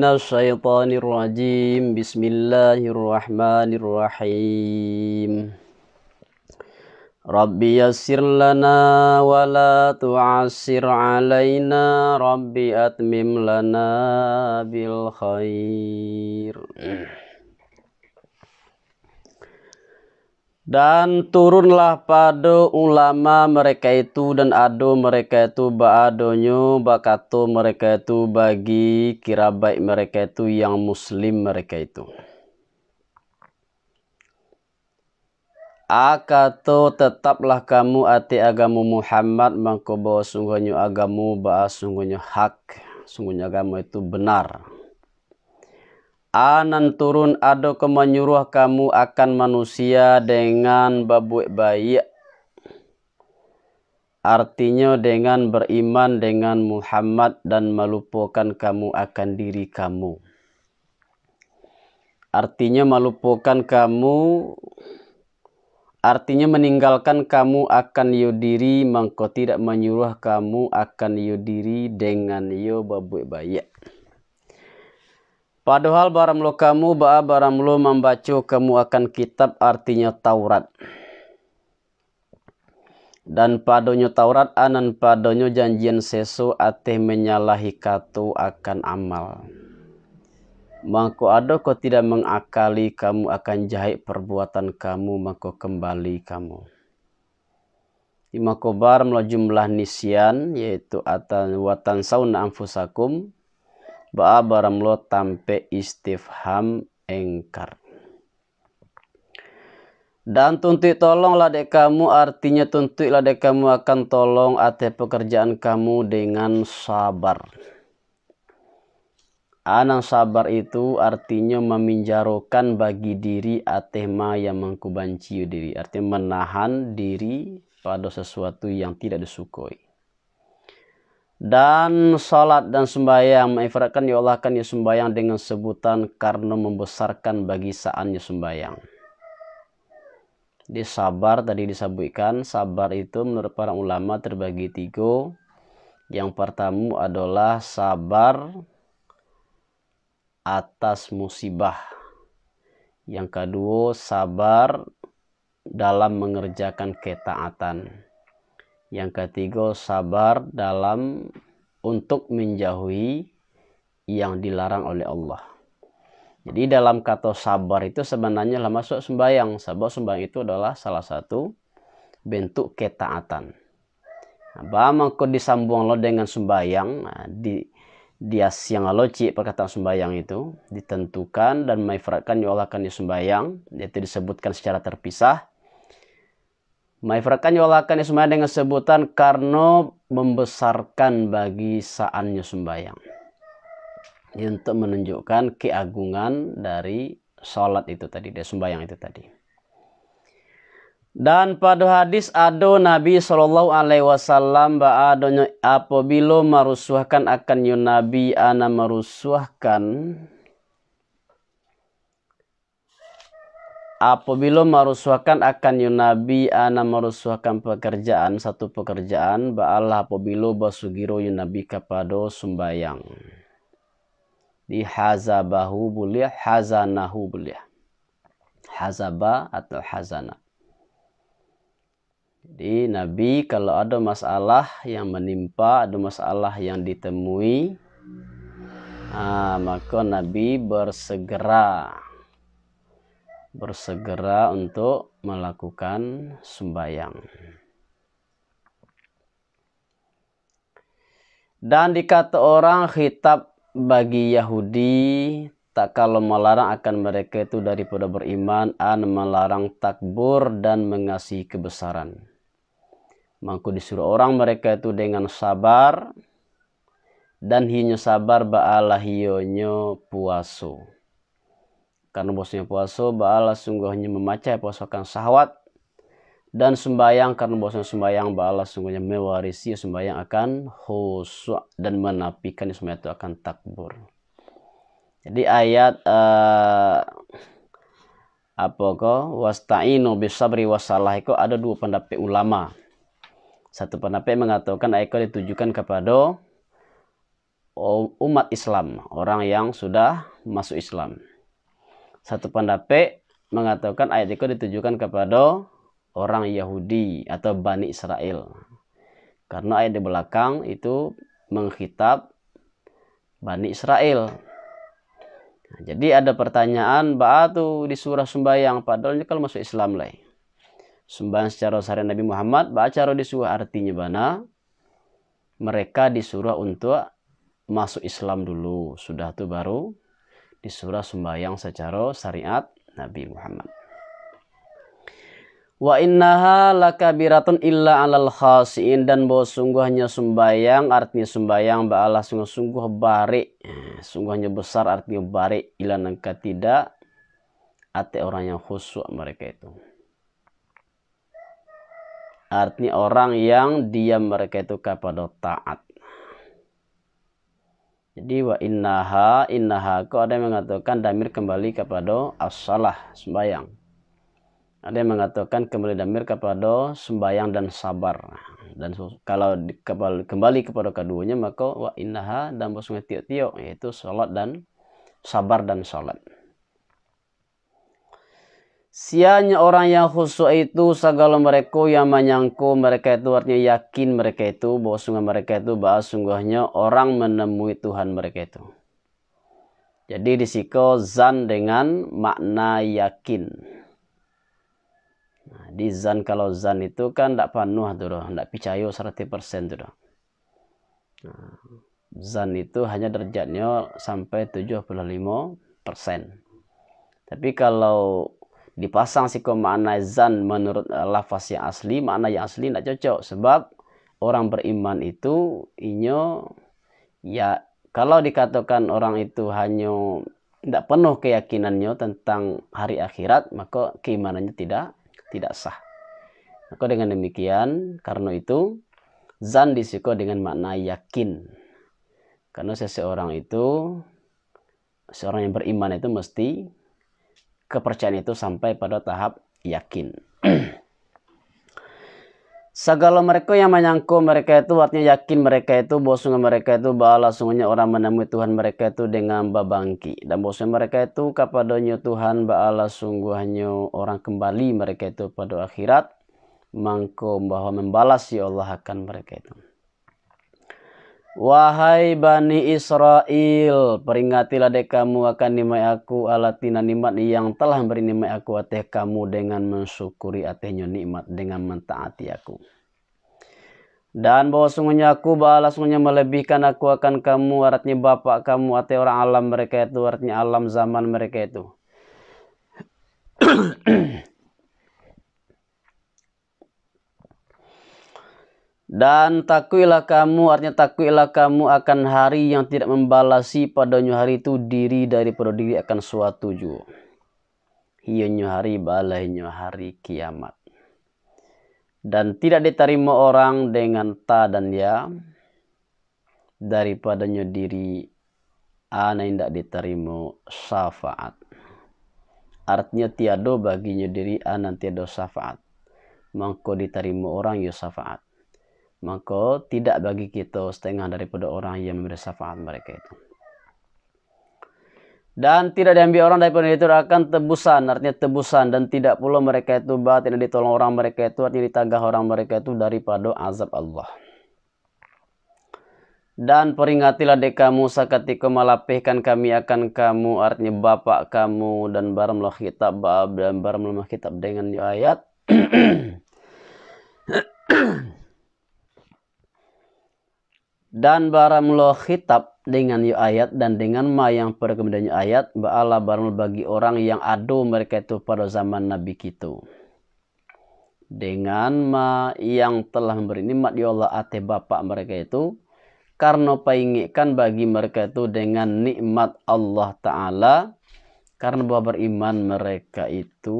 من الشيطان الرجيم بسم الله الرحمن الرحيم رب يسر لنا ولا تعسر علينا رب أتمم لنا بالخير dan turunlah pada ulama mereka itu dan ado mereka itu baadonyo bakato mereka itu bagi kira baik mereka itu yang muslim mereka itu akato tetaplah kamu ati agamu Muhammad mangko bahwa sungguhnya agamu bahwa sungguhnya hak sungguhnya agamu itu benar Anan turun ada menyuruh kamu akan manusia dengan babuk baik. Artinya dengan beriman dengan Muhammad dan melupakan kamu akan diri kamu. Artinya melupakan kamu Artinya meninggalkan kamu akan yo diri Mengkau tidak menyuruh kamu akan yo diri dengan yo babuk baik. Padahal baramlo kamu ba baramlo membaca kamu akan kitab artinya Taurat. Dan padonyo Taurat anan padonyo janjian sesu ateh menyalahi katu akan amal. Mangko ado ko tidak mengakali kamu akan jahit perbuatan kamu mangko kembali kamu. Imakobar melalui jumlah nisian yaitu atan watan sauna amfusakum baram lo tampe istifham engkar dan tuntut tolong ladek kamu artinya tuntik ladek kamu akan tolong ate pekerjaan kamu dengan sabar. Anang sabar itu artinya meminjarokan bagi diri ma yang mengkubanciu diri. Artinya menahan diri pada sesuatu yang tidak disukai dan salat dan sembahyang mengifratkan ya Allah kan ya sembahyang dengan sebutan karena membesarkan bagi saatnya sembahyang di sabar tadi disebutkan sabar itu menurut para ulama terbagi tiga yang pertama adalah sabar atas musibah yang kedua sabar dalam mengerjakan ketaatan yang ketiga, sabar dalam untuk menjauhi yang dilarang oleh Allah. Jadi dalam kata sabar itu sebenarnya lah masuk sembahyang. Sabar sembahyang itu adalah salah satu bentuk ketaatan. Apa mangko disambung lo dengan sembahyang nah, di dia siang lo cik perkataan sembahyang itu ditentukan dan maifratkan ya di akan yaitu disebutkan secara terpisah Maifrakan yolakan isma dengan sebutan Karno membesarkan bagi saannya sembahyang. Ini untuk menunjukkan keagungan dari sholat itu tadi, dari sembayang itu tadi. Dan pada hadis ado Nabi Shallallahu Alaihi Wasallam ba'adonya apabila marusuhkan akan nabi ana marusuhkan apabila merusuhkan akan yunabi ana merusuhkan pekerjaan satu pekerjaan ba'ala apabila basugiro yunabi kepada sumbayang di hazabahu bulia hazanahu bulia hazaba atau hazana jadi Nabi kalau ada masalah yang menimpa, ada masalah yang ditemui, ah, maka Nabi bersegera bersegera untuk melakukan sembahyang. Dan dikata orang khitab bagi Yahudi tak kalau melarang akan mereka itu daripada beriman an melarang takbur dan mengasihi kebesaran. Maka disuruh orang mereka itu dengan sabar dan hinyo sabar ba'alahiyonyo hionyo puaso. Karena bosnya puasa, Baal sungguhnya memacai pasokan sahwat dan sembayang karena bosnya sembayang Baal sungguhnya mewarisi sembayang akan khusu dan menapikan semua itu akan takbur. Jadi ayat uh, apa kok wasta'inu bisabri wasalah itu ada dua pendapat ulama. Satu pendapat mengatakan ayat itu ditujukan kepada um, umat Islam, orang yang sudah masuk Islam. Satu pendapat mengatakan ayat itu ditujukan kepada orang Yahudi atau Bani Israel. Karena ayat di belakang itu menghitab Bani Israel. Nah, jadi ada pertanyaan ba'atu di surah sembahyang padahal kalau masuk Islam lah. Sembahyang secara syariat Nabi Muhammad baca di surah artinya mana mereka disuruh untuk masuk Islam dulu sudah tuh baru disuruh sembahyang secara syariat Nabi Muhammad. Wa innaha lakabiratun illa alal khasiin dan bahwa sungguhnya sembayang artinya sumbayang ba'alah sungguh-sungguh barik. Eh, sungguhnya besar artinya barik ila nangka tidak ate orang yang khusyuk mereka itu. Artinya orang yang diam mereka itu kepada taat. Jadi wa innaha innaha kok ada yang mengatakan damir kembali kepada as-salah sembayang. Ada yang mengatakan kembali damir kepada sembayang dan sabar. Dan kalau kembali kepada keduanya maka wa innaha dan bosnya tiok-tiok yaitu salat dan sabar dan salat. Sianya orang yang khusyuk itu segala mereka yang menyangku mereka itu artinya yakin mereka itu bahwa sungguh mereka itu bahwa sungguhnya orang menemui Tuhan mereka itu. Jadi disiko zan dengan makna yakin. Nah, di zan kalau zan itu kan tidak penuh tuh doh, tidak percaya 100% tuh doh. Nah, zan itu hanya derajatnya sampai 75%. Tapi kalau dipasang siko makna zan menurut eh, lafaz yang asli makna yang asli tidak cocok sebab orang beriman itu inyo ya kalau dikatakan orang itu hanya tidak penuh keyakinannya tentang hari akhirat maka keimanannya tidak tidak sah maka dengan demikian karena itu zan disiko dengan makna yakin karena seseorang itu seorang yang beriman itu mesti kepercayaan itu sampai pada tahap yakin. Segala mereka yang menyangkut mereka itu artinya yakin mereka itu bahwa mereka itu bahwa sungguhnya orang menemui Tuhan mereka itu dengan babangki dan bosnya mereka itu kepadanya Tuhan bahwa sungguhnya orang kembali mereka itu pada akhirat mangkum bahwa membalas ya Allah akan mereka itu. Wahai Bani Israel, peringatilah dek kamu akan nimai aku alatina nimat yang telah beri nimai aku ateh kamu dengan mensyukuri atehnya nikmat dengan mentaati aku. Dan bahwa sungguhnya aku balas sungguhnya melebihkan aku akan kamu artinya bapak kamu ateh orang alam mereka itu artinya alam zaman mereka itu. Dan takwilah kamu, artinya takwilah kamu akan hari yang tidak membalasi padanya hari itu diri daripada diri akan suatu ju. Hiyonyo hari balainya hari kiamat. Dan tidak diterima orang dengan ta dan ya. Daripadanya diri ana tidak diterima syafaat. Artinya tiado baginya diri ana tiado syafaat. Mengko diterima orang ya syafaat maka tidak bagi kita setengah daripada orang yang memberi syafaat mereka itu. Dan tidak diambil orang daripada itu akan tebusan, artinya tebusan dan tidak pula mereka itu bahwa tidak ditolong orang mereka itu artinya ditagah orang mereka itu daripada azab Allah. Dan peringatilah dek kamu seketika melapihkan kami akan kamu artinya bapak kamu dan baramlah kitab dan baramlah kitab dengan ayat dan baramlo khitab dengan yu ayat dan dengan ma yang pada yu ayat ba'ala baramlo bagi orang yang adu mereka itu pada zaman nabi kita dengan ma yang telah memberi nikmat di Allah ate bapak mereka itu karena paingikan bagi mereka itu dengan nikmat Allah taala karena bahwa beriman mereka itu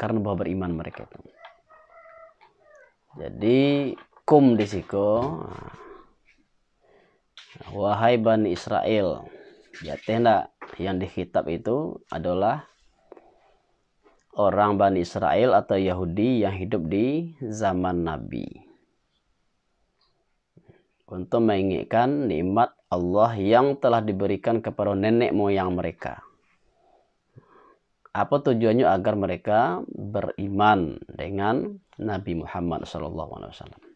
karena bahwa beriman mereka itu jadi kum di nah. wahai bani Israel ya tenda yang kitab itu adalah orang bani Israel atau Yahudi yang hidup di zaman Nabi untuk mengingatkan nikmat Allah yang telah diberikan kepada nenek moyang mereka apa tujuannya agar mereka beriman dengan Nabi Muhammad SAW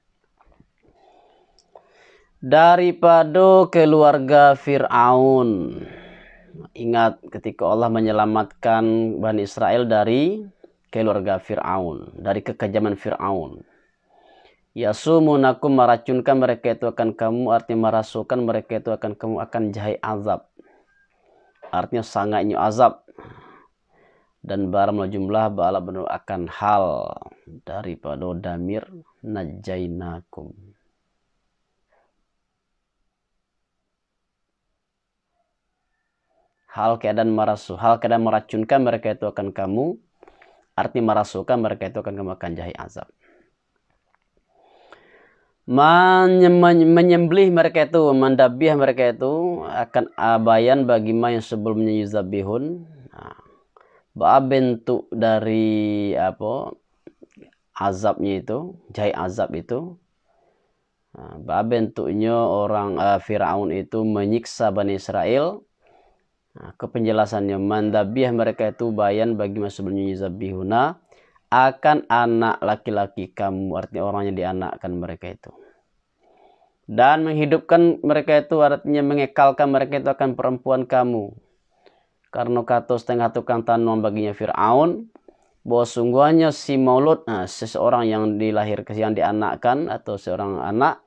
daripada keluarga Fir'aun. Ingat ketika Allah menyelamatkan Bani Israel dari keluarga Fir'aun, dari kekejaman Fir'aun. Yasumunakum meracunkan mereka itu akan kamu, artinya merasukan mereka itu akan kamu akan jahai azab. Artinya sangatnya azab. Dan barang jumlah bala benar akan hal daripada damir najainakum hal keadaan merasuk hal keadaan meracunkan mereka itu akan kamu arti merasukkan mereka itu akan kamu akan jahi azab menyembelih mereka itu mendabih mereka itu akan abayan bagi ma yang sebelumnya yuzabihun nah, bentuk dari apa azabnya itu jahi azab itu nah, bentuknya orang uh, Firaun itu menyiksa Bani Israel Nah, kepenjelasannya mandabiyah mereka itu bayan bagi masbunyi zabihuna akan anak laki-laki kamu artinya orang yang dianakkan mereka itu. Dan menghidupkan mereka itu artinya mengekalkan mereka itu akan perempuan kamu. Karena kata setengah tukang tanam baginya Fir'aun bahwa sungguhnya si maulud nah, seseorang yang dilahirkan yang dianakkan atau seorang anak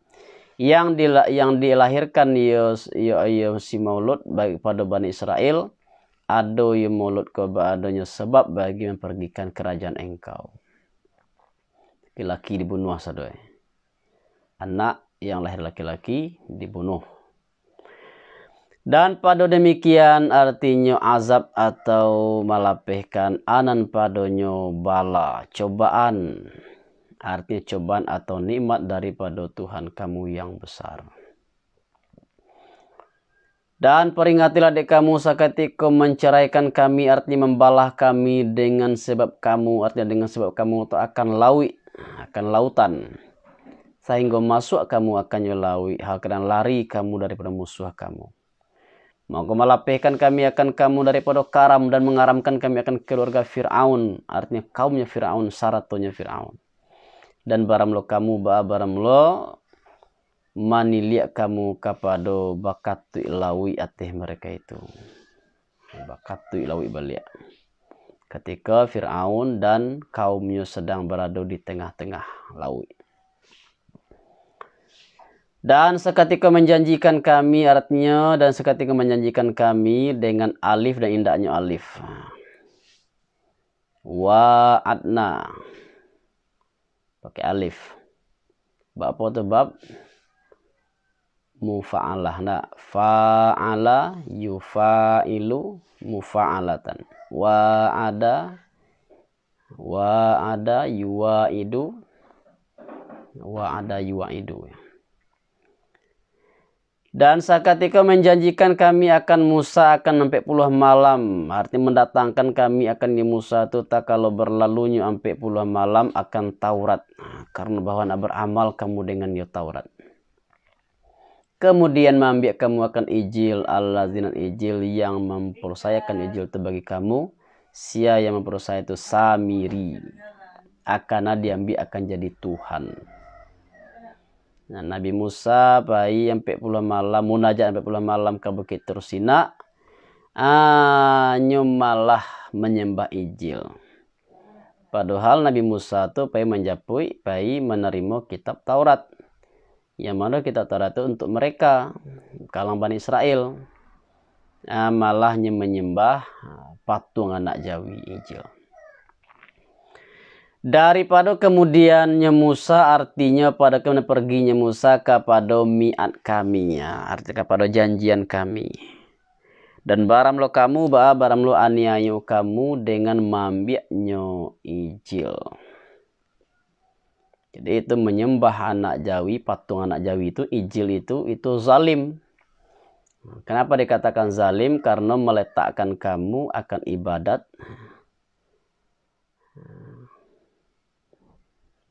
yang dila, yang dilahirkan yos yo yo si maulud baik pada Bani Israel ado yo maulud ko adanya sebab bagi mempergikan kerajaan engkau laki-laki dibunuh sadoe anak yang lahir laki-laki dibunuh dan pada demikian artinya azab atau malapehkan anan padonyo bala cobaan Artinya cobaan atau nikmat daripada Tuhan kamu yang besar. Dan peringatilah dek kamu seketika menceraikan kami artinya membalah kami dengan sebab kamu artinya dengan sebab kamu tak akan lawi akan lautan sehingga masuk kamu akan nyelawi hal kerana lari kamu daripada musuh kamu. Mau melapihkan kami akan kamu daripada karam dan mengaramkan kami akan keluarga Fir'aun. Artinya kaumnya Fir'aun, saratonya Fir'aun dan baramlo kamu ba baramlo manilia kamu kapado bakatu ilawi ateh mereka itu bakatu ilawi balia ketika Fir'aun dan kaumnya sedang berada di tengah-tengah laut. Dan seketika menjanjikan kami artinya dan seketika menjanjikan kami dengan alif dan indahnya alif. Wa'adna pakai alif bab apa tuh bab mufa'alah nah fa'ala yufa'ilu mufa'alatan wa'ada wa'ada yuwa'idu wa'ada yuwa'idu ya dan seketika menjanjikan kami akan Musa akan sampai puluh malam. Arti mendatangkan kami akan di Musa itu tak kalau berlalunya sampai puluh malam akan Taurat. Nah, karena bahwa nak beramal kamu dengan ya Taurat. Kemudian mambiak kamu akan ijil Allah zinan ijil yang mempersayakan ijil itu bagi kamu. Sia yang mempersayakan itu Samiri. Akana diambil akan jadi Tuhan. Nah, Nabi Musa pai sampai puluh malam munajat sampai puluh malam ke Bukit Tursina. Anyu malah menyembah injil. Padahal Nabi Musa tu bayi menjapui bayi menerima kitab Taurat. Yang mana kitab Taurat itu untuk mereka kalangan Bani Israel. Ah, malahnya menyembah ah, patung anak Jawi injil. Daripada kemudiannya Musa artinya pada kemudian perginya Musa kepada miat kami ya. Artinya kepada janjian kami. Dan baramlo kamu ba baramlo Aniayu kamu dengan mambiaknya ijil. Jadi itu menyembah anak Jawi, patung anak Jawi itu, ijil itu, itu zalim. Kenapa dikatakan zalim? Karena meletakkan kamu akan ibadat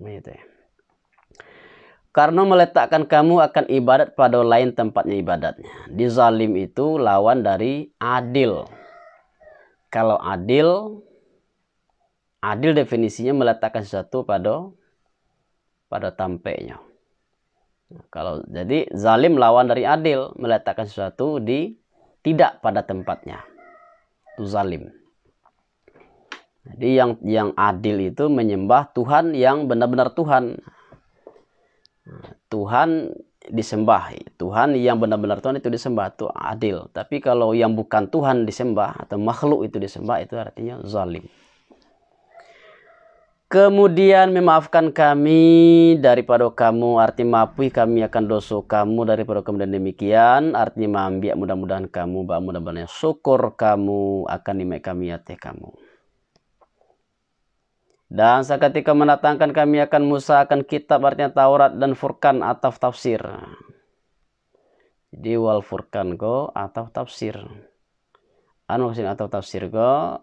Begitu ya. Karena meletakkan kamu akan ibadat pada lain tempatnya ibadatnya. Di zalim itu lawan dari adil. Kalau adil, adil definisinya meletakkan sesuatu pada pada tampeknya. Kalau jadi zalim lawan dari adil meletakkan sesuatu di tidak pada tempatnya. Itu zalim. Jadi yang yang adil itu menyembah Tuhan yang benar-benar Tuhan. Nah, Tuhan disembah, Tuhan yang benar-benar Tuhan itu disembah itu adil. Tapi kalau yang bukan Tuhan disembah atau makhluk itu disembah itu artinya zalim. Kemudian memaafkan kami daripada kamu arti maafi kami akan dosa kamu daripada kamu dan demikian artinya mambiak mudah-mudahan kamu bahwa mudah-mudahan syukur kamu akan nimai kami ya kamu. Dan seketika mendatangkan kami akan Musa akan kitab artinya Taurat dan Furkan atau tafsir. Jadi wal Furkan go atau tafsir. Anu atau tafsir go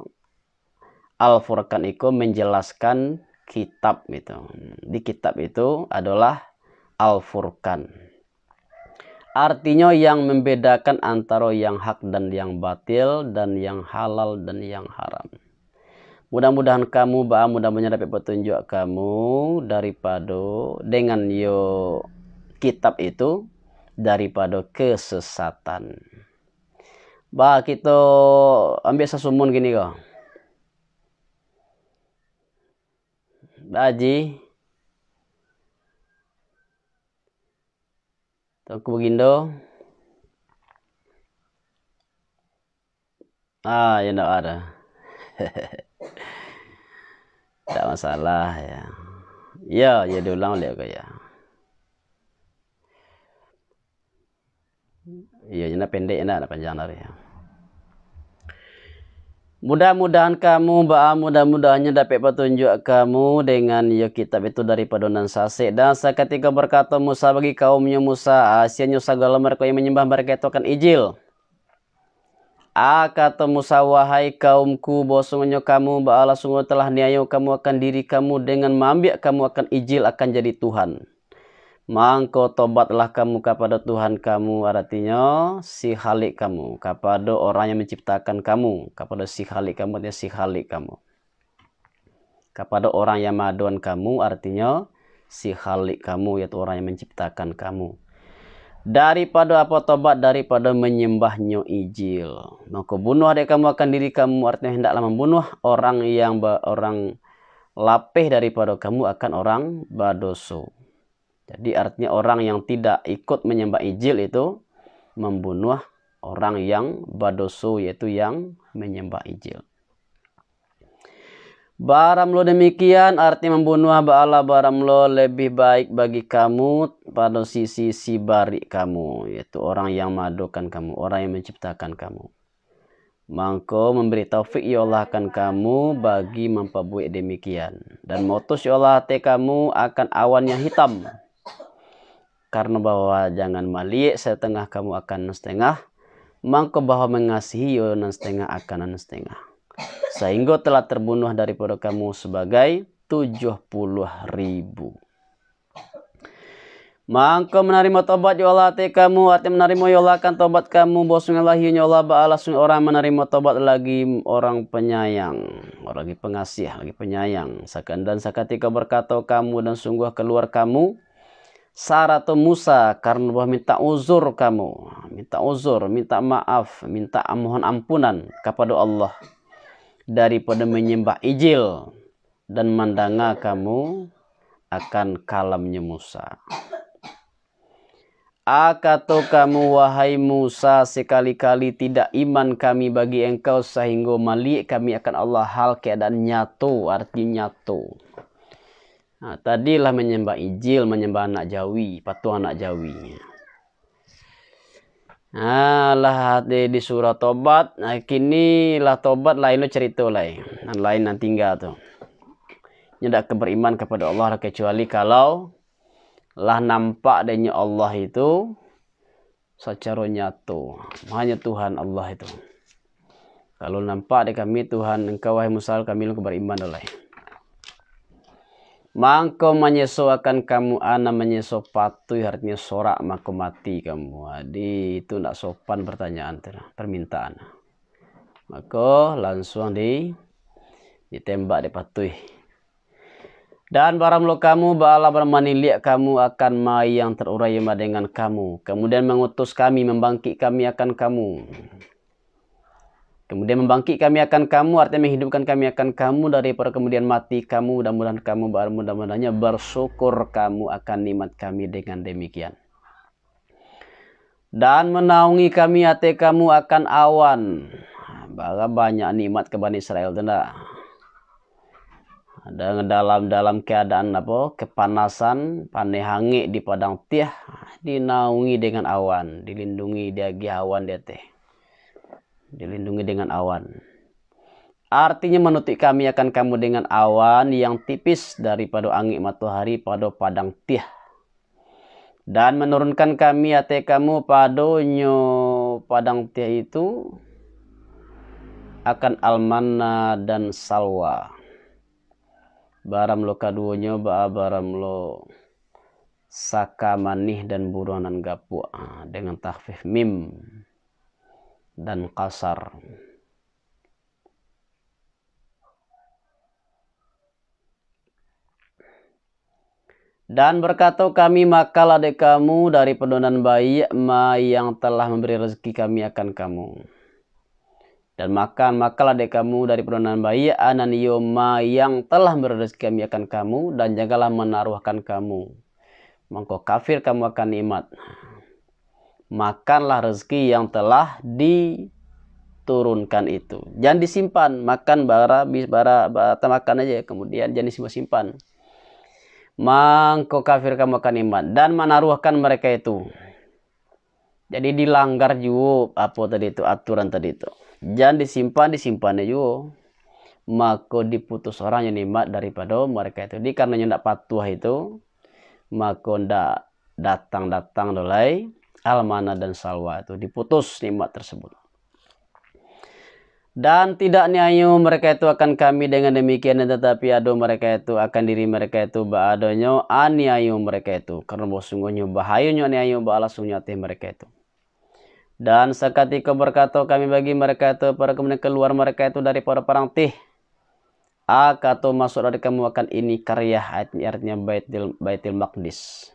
al Furkan itu menjelaskan kitab itu. Di kitab itu adalah al Furkan Artinya yang membedakan antara yang hak dan yang batil dan yang halal dan yang haram. Mudah-mudahan kamu ba mudah-mudahan dapat petunjuk kamu daripada dengan yo kitab itu daripada kesesatan. Ba kita ambil sesumun gini kok. Baji. Tunggu Begindo. Ah, yang tak ada. Tak masalah ya. Ya, ya diulang oleh ya. Iya, ini pendek ini ada panjang dari ya. Mudah-mudahan kamu, ba mudah-mudahannya dapat petunjuk kamu dengan ya kitab itu dari padonan sase. Dan seketika berkata Musa bagi kaumnya Musa, asyanya segala mereka yang menyembah mereka itu akan ijil. Aka temusa wahai kaumku bahwasanya kamu ba'ala sungguh telah niayo kamu akan diri kamu dengan mambiak kamu akan ijil akan jadi Tuhan. Mangko tobatlah kamu kepada Tuhan kamu artinya si halik kamu kepada orang yang menciptakan kamu kepada si halik kamu artinya si halik kamu kepada orang yang maduan kamu artinya si halik kamu yaitu orang yang menciptakan kamu daripada apa tobat daripada menyembah menyembahnya ijil maka bunuh adik kamu akan diri kamu artinya hendaklah membunuh orang yang orang lapih daripada kamu akan orang badoso jadi artinya orang yang tidak ikut menyembah ijil itu membunuh orang yang badoso yaitu yang menyembah ijil Baramlo demikian arti membunuh ba'ala baramlo lebih baik bagi kamu pada sisi si bari kamu yaitu orang yang madukan kamu, orang yang menciptakan kamu. Mangko memberi taufik ya akan kamu bagi memperbuat demikian dan motus ya Allah kamu akan awan yang hitam. Karena bahwa jangan malik setengah kamu akan setengah, mangko bahwa mengasihi yo ya, setengah akan setengah sehingga telah terbunuh daripada kamu sebagai 70 ribu. Maka menerima tobat ya Allah hati kamu, hati menerima ya Allah akan tobat kamu, bosungallahi ya Allah ba'ala orang menerima tobat lagi orang penyayang, orang lagi pengasih, lagi penyayang. Sakan dan sakatika berkata oh, kamu dan sungguh keluar kamu, Sarah atau Musa karena bahwa minta uzur kamu, minta uzur, minta maaf, minta mohon ampunan kepada Allah daripada menyembah Ijil dan mandanga kamu akan kalamnya Musa. Akato kamu wahai Musa sekali-kali tidak iman kami bagi engkau sehingga malik kami akan Allah hal keadaan nyatu arti nyatu. Nah, tadilah menyembah Ijil, menyembah anak Jawi, patuh anak Jawinya. Nah, di, di surah tobat. Nah, kini lah tobat lain lo cerita lain. Ya. Nah, lain nanti enggak tuh. Nyedak keberiman kepada Allah kecuali kalau lah nampak adanya Allah itu secara nyato Hanya Tuhan Allah itu. Kalau nampak di kami Tuhan engkau wahai musal kami lo keberiman oleh. Mangko menyesuaikan kamu ana patu artinya sorak mako mati kamu. Adi itu tidak sopan pertanyaan permintaan. Mako langsung di ditembak di dipatuhi. Dan para lo kamu bala bermanilik kamu akan mai yang terurai madengan kamu. Kemudian mengutus kami membangkit kami akan kamu. Kemudian membangkit kami akan kamu, artinya menghidupkan kami akan kamu daripada kemudian mati kamu. Mudah-mudahan kamu mudah mudahnya bersyukur kamu akan nikmat kami dengan demikian. Dan menaungi kami hati kamu akan awan. Bahwa banyak nikmat ke Bani Israel tidak. Dan dalam dalam keadaan apa kepanasan, pandai hangi di padang tiah, dinaungi dengan awan, dilindungi dia awan dia teh dilindungi dengan awan. Artinya menutik kami akan kamu dengan awan yang tipis daripada angin matahari pada padang tih. Dan menurunkan kami ate kamu padonyo padang tih itu akan almana dan salwa. Baram lo kaduonyo ba baram lo saka manih dan buruanan gapua dengan takfif mim dan kasar. Dan berkata kami makalah adik kamu dari penurunan bayi ma yang telah memberi rezeki kami akan kamu. Dan makan makalah adik kamu dari penurunan bayi ananio ma yang telah memberi rezeki kami akan kamu dan jagalah menaruhkan kamu. Mengkau kafir kamu akan nikmat makanlah rezeki yang telah diturunkan itu. Jangan disimpan, makan bara bis bara, bata makan aja kemudian jangan disimpan simpan. Mangko kamu akan iman dan menaruhkan mereka itu. Jadi dilanggar juga apa tadi itu aturan tadi itu. Jangan disimpan disimpan juga. Maka diputus orang yang nikmat daripada mereka itu. Jadi karena tidak patuh itu, maka tidak datang-datang dolai almana dan salwa itu diputus nikmat tersebut. Dan tidak nyayu mereka itu akan kami dengan demikian tetapi adu mereka itu akan diri mereka itu ba'adonyo aniayu mereka itu. Karena sungguhnya bahayunya aniayu ba'ala teh mereka itu. Dan seketika berkata kami bagi mereka itu para kemudian keluar mereka itu dari para perang tih. Akato masuk dari kamu akan ini karya artinya baitil, baitil maqdis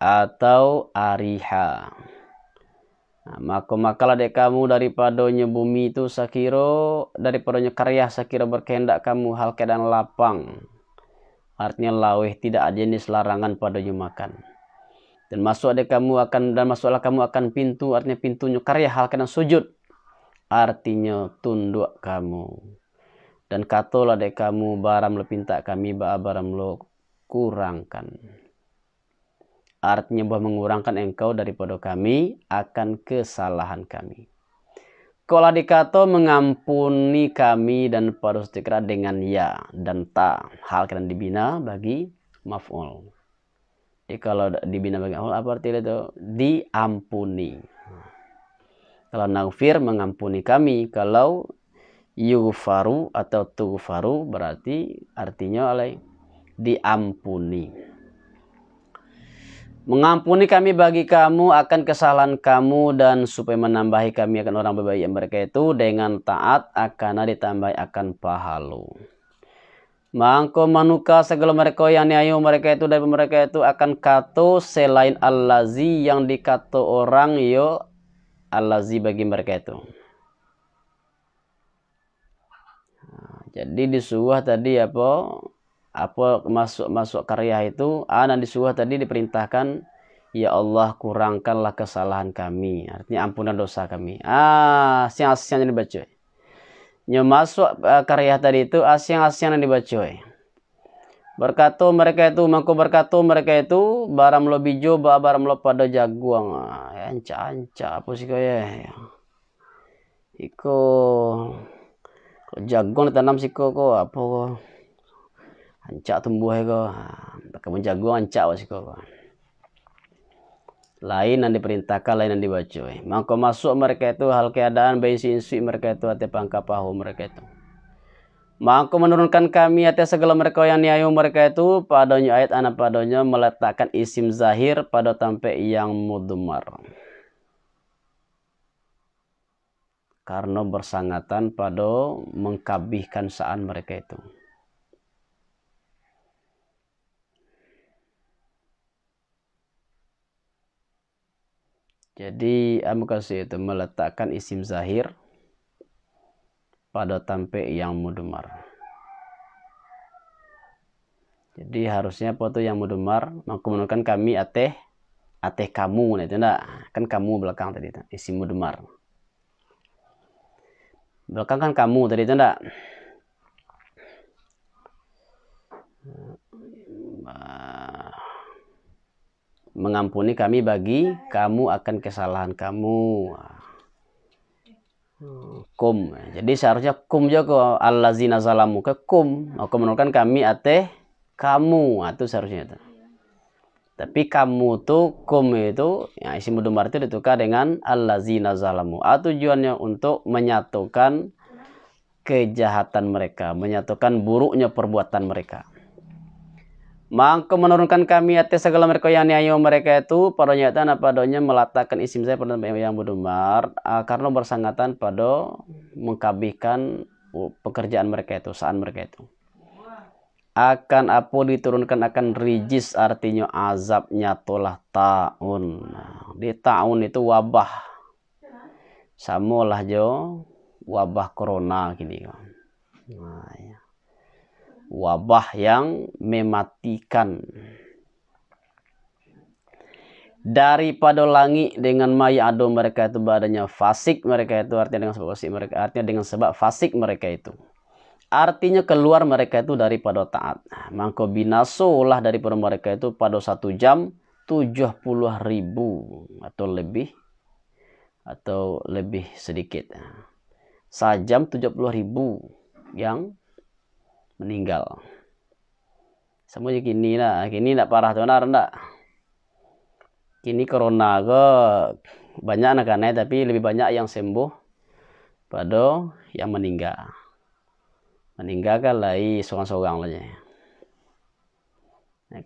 atau ariha. Nah, maka makalah dek kamu daripadanya bumi itu sakiro, daripadanya karya sakiro berkehendak kamu hal keadaan lapang. Artinya laweh tidak ada jenis larangan pada makan. Dan masuk ada kamu akan dan masuklah kamu akan pintu, artinya pintunya karya hal keadaan sujud. Artinya tunduk kamu. Dan katolah dek kamu baram lepintak kami ba baram lo kurangkan artinya bahwa mengurangkan engkau daripada kami akan kesalahan kami. Kola dikato mengampuni kami dan parus dengan ya dan ta. Hal kalian dibina bagi maf'ul. Jadi kalau dibina bagi maf'ul apa artinya itu? Diampuni. Kalau Naufir mengampuni kami. Kalau yufaru atau tufaru berarti artinya oleh diampuni. Mengampuni kami bagi kamu akan kesalahan kamu dan supaya menambahi kami akan orang berbaik yang mereka itu dengan taat akan ditambah akan pahalu. Mangko manuka segala mereka yang niayu mereka itu dari mereka itu akan kato selain allazi yang dikato orang yo allazi bagi mereka itu. Nah, jadi jadi disuah tadi apa? apa masuk masuk karya itu anak disuah tadi diperintahkan ya Allah kurangkanlah kesalahan kami artinya ampunan dosa kami ah siang siang yang dibaca yang masuk uh, karya tadi itu asyang ah, asyang yang dibaca berkata mereka itu mangko berkata mereka itu baram lo bijo baram lo pada jaguang ah, anca anca apa sih kaya iko jagung ditanam sih kok apa kok Ancak tumbuh heko, Pakai ah, menjaga ancak wasiko ko. Lain yang diperintahkan, lain yang dibaca. Eh. masuk mereka itu hal keadaan bayi insi mereka itu atau pangkapahu mereka itu. Maka menurunkan kami atas segala mereka yang niayu mereka itu padanya ayat anak padanya meletakkan isim zahir pada tampe yang mudumar. Karena bersangatan pada mengkabihkan saat mereka itu. Jadi amukasi itu meletakkan isim zahir pada tampe yang mudumar. Jadi harusnya foto yang mudumar mengkomunikan kami ateh ateh kamu nah itu enggak kan kamu belakang tadi isim mudumar. Belakang kan kamu tadi itu enggak mengampuni kami bagi kamu akan kesalahan kamu. Kum. Jadi seharusnya kum juga zina zalamu ke kum. Aku oh, menurunkan kami ateh kamu. atau ah, seharusnya itu. Tapi kamu tuh kum itu ya, isi mudumar itu ditukar dengan Allah zina zalamu. atau ah, tujuannya untuk menyatukan kejahatan mereka, menyatukan buruknya perbuatan mereka. Maka menurunkan kami atas segala mereka yang niayo mereka itu apa doanya meletakkan isim saya pada yang berdumar uh, ah, karena bersangatan pada mengkabihkan pekerjaan mereka itu saat mereka itu akan apa diturunkan akan rijis artinya azabnya tolah tahun nah, di tahun itu wabah samalah jo wabah corona gini kan. nah, ya wabah yang mematikan daripada langit dengan maya ado mereka itu badannya fasik mereka itu artinya dengan sebab fasik mereka artinya dengan sebab fasik mereka itu artinya keluar mereka itu daripada taat binaso lah daripada mereka itu pada satu jam tujuh puluh ribu atau lebih atau lebih sedikit sajam puluh ribu yang meninggal. Semuanya gini lah. gini tak parah tu nak rendah. Kini corona ke banyak anak kena, tapi lebih banyak yang sembuh pada yang meninggal. Meninggal kan lagi seorang-seorang lah je.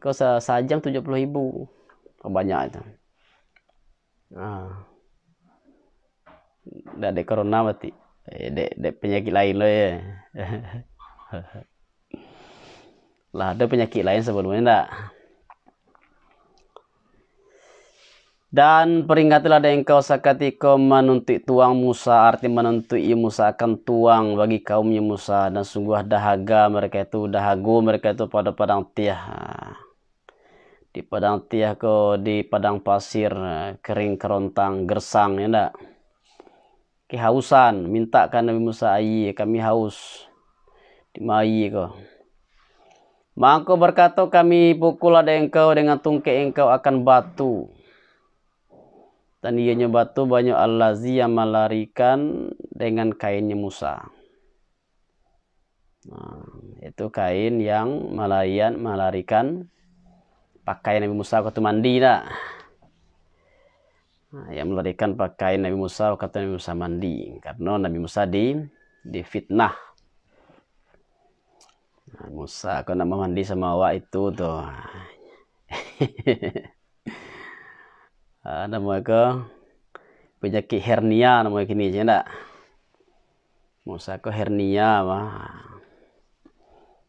Kau sejam tujuh puluh ribu. Banyak itu. Ah. Dah ada corona mati, Eh, dek, dek penyakit lain lo ya. Lah ada penyakit lain sebelumnya enggak? Dan peringatilah ada engkau kau menuntut tuang Musa, arti menuntut ia Musa akan tuang bagi kaumnya Musa. Dan sungguh dahaga mereka itu, dahago mereka itu pada padang tiah. Di padang tiah kau di padang pasir, kering kerontang, gersang, ya enggak? Kehausan, mintakan Nabi Musa, ayi kami haus. di mai kau. Maka berkata kami pukul ada engkau dengan tungke engkau akan batu. Dan ianya batu banyak al-lazi yang melarikan dengan kainnya Musa. Nah, itu kain yang melayan melarikan pakaian Nabi Musa waktu mandi Nah, yang melarikan pakaian Nabi Musa waktu Nabi Musa mandi karena Nabi Musa di fitnah. Musa kau nak mandi sama awak itu tuh ah, ada mereka penyakit hernia nama kini je ndak. Musa kau hernia mah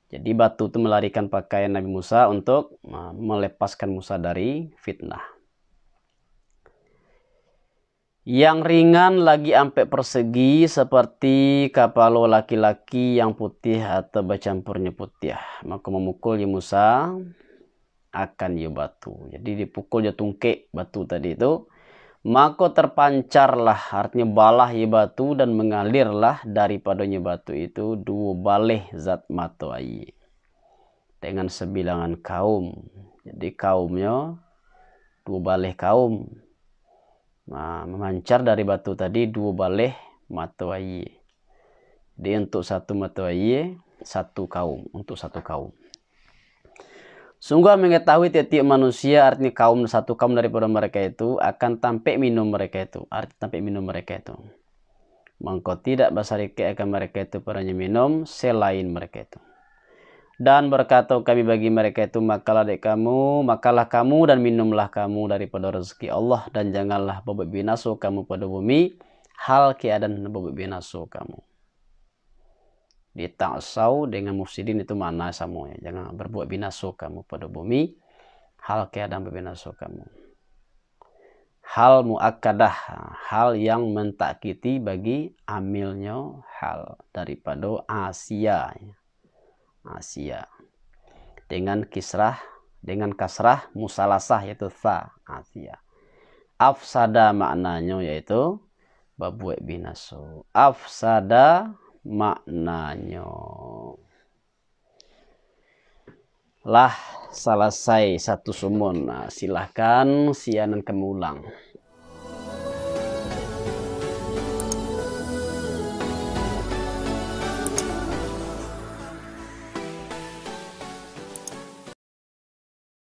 jadi batu itu melarikan pakaian Nabi Musa untuk ah, melepaskan Musa dari fitnah yang ringan lagi sampai persegi seperti kapalo laki-laki yang putih atau bercampurnya putih maka memukul Musa akan ya batu jadi dipukul ya tungke batu tadi itu maka terpancarlah artinya balah ya batu dan mengalirlah daripadanya batu itu dua baleh zat ayi. dengan sebilangan kaum jadi kaumnya dua baleh kaum Ah, memancar dari batu tadi dua baleh matuaye. di untuk satu matuaye, satu kaum, untuk satu kaum. Sungguh mengetahui tiap-tiap manusia artinya kaum satu kaum daripada mereka itu akan tampak minum mereka itu, arti tampak minum mereka itu. Mengko tidak basarike akan mereka itu pernah minum selain mereka itu dan berkata kami bagi mereka itu makalah dek kamu makalah kamu dan minumlah kamu daripada rezeki Allah dan janganlah bobot binasu kamu pada bumi hal keadaan bobot binasu kamu ditaksau dengan mufsidin itu mana semuanya jangan berbuat binasu kamu pada bumi hal keadaan binasu kamu hal muakkadah hal yang mentakiti bagi amilnya hal daripada asia Asia. Ah, dengan kisrah, dengan kasrah musalasah yaitu tha Asia. Ah, Afsada maknanya yaitu babuek binasu. Afsada maknanya. Lah selesai satu sumun. Nah, silahkan sianan kemulang.